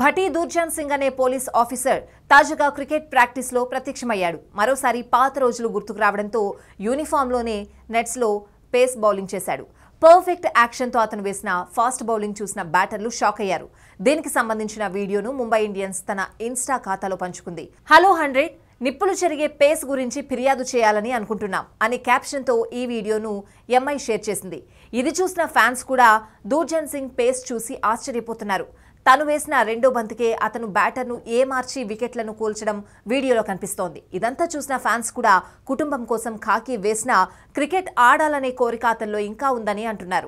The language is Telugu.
భటీ దూర్జాన్ సింగ్ అనే పోలీస్ ఆఫీసర్ తాజాగా క్రికెట్ ప్రాక్టీస్లో ప్రత్యక్షమయ్యాడు మరోసారి పాత రోజులు గుర్తుకు రావడంతో యూనిఫామ్లోనే నెట్స్లో పేస్ బౌలింగ్ చేశాడు పర్ఫెక్ట్ యాక్షన్తో అతను వేసిన ఫాస్ట్ బౌలింగ్ చూసిన బ్యాటర్లు షాక్ అయ్యారు దీనికి సంబంధించిన వీడియోను ముంబై ఇండియన్స్ తన ఇన్స్టా ఖాతాలో పంచుకుంది హలో హండ్రెడ్ నిప్పులు జరిగే పేస్ గురించి ఫిర్యాదు చేయాలని అనుకుంటున్నాం అనే క్యాప్షన్తో ఈ వీడియోను ఎంఐ షేర్ చేసింది ఇది చూసిన ఫ్యాన్స్ కూడా దూర్జన్ సింగ్ పేస్ చూసి ఆశ్చర్యపోతున్నారు తను వేసిన రెండో బంతికే అతను బ్యాటర్ను ఏ మార్చి వికెట్లను కూల్చడం వీడియోలో కనిపిస్తోంది ఇదంతా చూసిన ఫ్యాన్స్ కూడా కుటుంబం కోసం ఖాకీ వేసిన క్రికెట్ ఆడాలనే కోరిక అతనిలో ఇంకా ఉందని అంటున్నారు